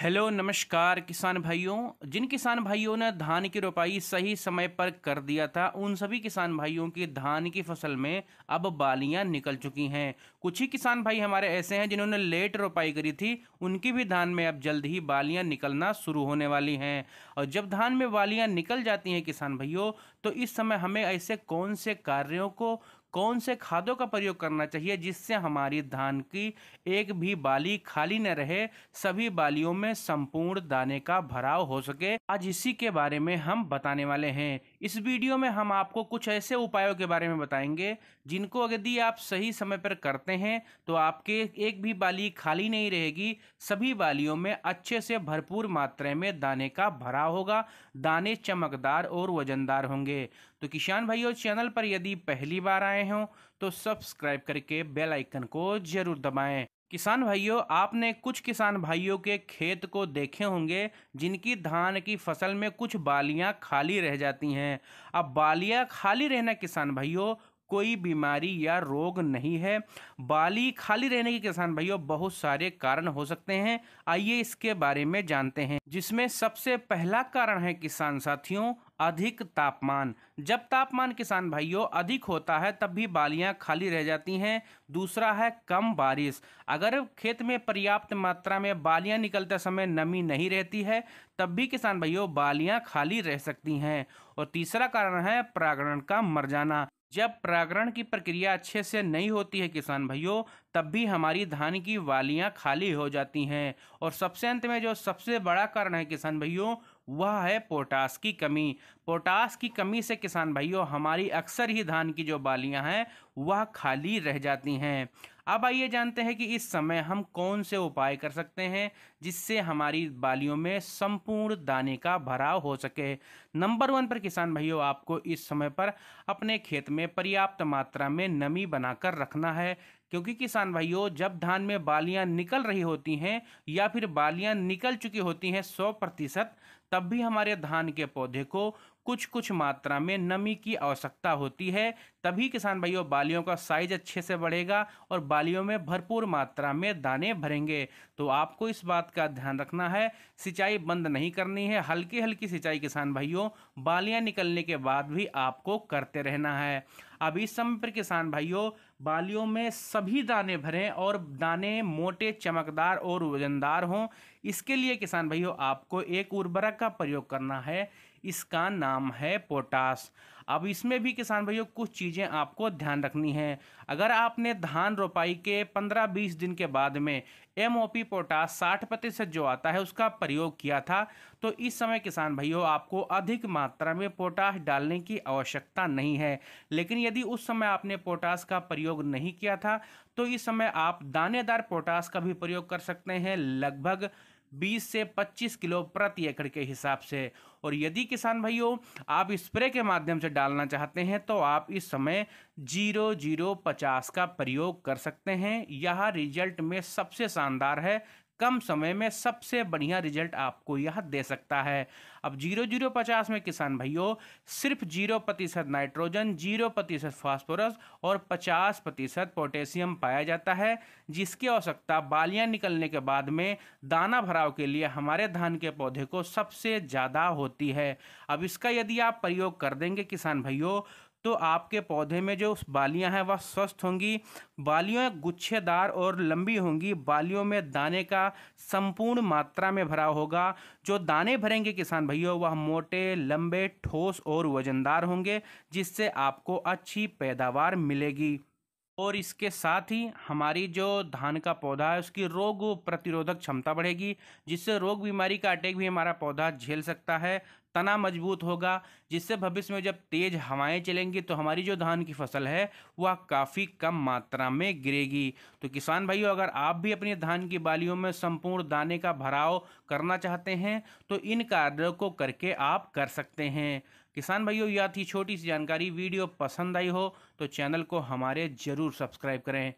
hello नमस्कार किसान भाइयों जिन किसान भाइयों ने धान की रोपाई सही समय पर कर दिया था उन सभी किसान भाइयों की धान की फसल में अब बालियां निकल चुकी हैं कुछ ही किसान भाई हमारे ऐसे हैं जिन्होंने लेट रोपाई करी थी उनकी भी धान में अब जल्द ही बालियां निकलना शुरू होने वाली हैं और जब धान में बालियाँ निकल जाती हैं किसान भाइयों तो इस समय हमें ऐसे कौन से कार्यों को कौन से खादों का प्रयोग करना चाहिए जिससे हमारी धान की एक भी बाली खाली न रहे सभी बालियों में संपूर्ण दाने का भराव हो सके आज इसी के बारे में हम बताने वाले हैं इस वीडियो में हम आपको कुछ ऐसे उपायों के बारे में बताएंगे जिनको यदि आप सही समय पर करते हैं तो आपके एक भी बाली खाली नहीं रहेगी सभी बालियों में अच्छे से भरपूर मात्रा में दाने का भराव होगा दाने चमकदार और वजनदार होंगे तो किसान भाइयों चैनल पर यदि पहली बार आए हो तो सब्सक्राइब करके बेल आइकन को जरूर दबाएं किसान भाइयों आपने कुछ किसान भाइयों के खेत को देखे होंगे जिनकी धान की फसल में कुछ बालियां खाली रह जाती हैं अब बालियां खाली रहना किसान भाइयों कोई बीमारी या रोग नहीं है बाली खाली रहने के किसान भाइयों बहुत सारे कारण हो सकते हैं आइए इसके बारे में जानते हैं जिसमें सबसे पहला कारण है किसान साथियों अधिक तापमान जब तापमान किसान भाइयों अधिक होता है तब भी बालियां खाली रह जाती हैं दूसरा है कम बारिश अगर खेत में पर्याप्त मात्रा में बालियां निकलते समय नमी नहीं रहती है तब भी किसान भाइयों बालियां खाली रह सकती हैं और तीसरा कारण है प्रागरण का मर जाना जब प्रागरण की प्रक्रिया अच्छे से नहीं होती है किसान भाइयों तब भी हमारी धान की वालियां खाली हो जाती हैं और सबसे अंत में जो सबसे बड़ा कारण है किसान भाइयों वह है पोटास की कमी पोटास की कमी से किसान भाइयों हमारी अक्सर ही धान की जो बालियां हैं वह खाली रह जाती हैं अब आइए जानते हैं कि इस समय हम कौन से उपाय कर सकते हैं जिससे हमारी बालियों में संपूर्ण दाने का भराव हो सके नंबर वन पर किसान भाइयों आपको इस समय पर अपने खेत में पर्याप्त मात्रा में नमी बनाकर रखना है क्योंकि किसान भाइयों जब धान में बालियां निकल रही होती हैं या फिर बालियां निकल चुकी होती हैं सौ प्रतिशत तब भी हमारे धान के पौधे को कुछ कुछ मात्रा में नमी की आवश्यकता होती है तभी किसान भाइयों बालियों का साइज अच्छे से बढ़ेगा और बालियों में भरपूर मात्रा में दाने भरेंगे तो आपको इस बात का ध्यान रखना है सिंचाई बंद नहीं करनी है हल्की हल्की सिंचाई किसान भाइयों बालियां निकलने के बाद भी आपको करते रहना है अब इस समय पर किसान भाइयों बालियों में सभी दाने भरें और दाने मोटे चमकदार और वजनदार हों इसके लिए किसान भाइयों आपको एक उर्वरक का प्रयोग करना है इसका नाम है पोटास अब इसमें भी किसान भाइयों कुछ चीज़ें आपको ध्यान रखनी है अगर आपने धान रोपाई के 15-20 दिन के बाद में एम ओ पी पोटास साठ प्रतिशत जो आता है उसका प्रयोग किया था तो इस समय किसान भाइयों आपको अधिक मात्रा में पोटास डालने की आवश्यकता नहीं है लेकिन यदि उस समय आपने पोटास का प्रयोग नहीं किया था तो इस समय आप दानेदार पोटास का भी प्रयोग कर सकते हैं लगभग 20 से 25 किलो प्रति एकड़ के हिसाब से और यदि किसान भाइयों आप स्प्रे के माध्यम से डालना चाहते हैं तो आप इस समय जीरो जीरो पचास का प्रयोग कर सकते हैं यह रिजल्ट में सबसे शानदार है कम समय में सबसे बढ़िया रिजल्ट आपको यह दे सकता है अब जीरो जीरो पचास में किसान भाइयों सिर्फ जीरो प्रतिशत नाइट्रोजन जीरो प्रतिशत फॉस्फोरस और पचास प्रतिशत पोटेशियम पाया जाता है जिसकी आवश्यकता बालियां निकलने के बाद में दाना भराव के लिए हमारे धान के पौधे को सबसे ज़्यादा होती है अब इसका यदि आप प्रयोग कर देंगे किसान भाइयों तो आपके पौधे में जो बालियां हैं वह स्वस्थ होंगी बालियों गुच्छेदार और लंबी होंगी बालियों में दाने का संपूर्ण मात्रा में भरा होगा जो दाने भरेंगे किसान भैया वह मोटे लंबे ठोस और वजनदार होंगे जिससे आपको अच्छी पैदावार मिलेगी और इसके साथ ही हमारी जो धान का पौधा है उसकी रोग प्रतिरोधक क्षमता बढ़ेगी जिससे रोग बीमारी का अटैक भी हमारा पौधा झेल सकता है तना मजबूत होगा जिससे भविष्य में जब तेज़ हवाएं चलेंगी तो हमारी जो धान की फसल है वह काफ़ी कम मात्रा में गिरेगी तो किसान भाइयों अगर आप भी अपनी धान की बालियों में संपूर्ण दाने का भराव करना चाहते हैं तो इन कार्यों को करके आप कर सकते हैं किसान भाइयों यह थी छोटी सी जानकारी वीडियो पसंद आई हो तो चैनल को हमारे ज़रूर सब्सक्राइब करें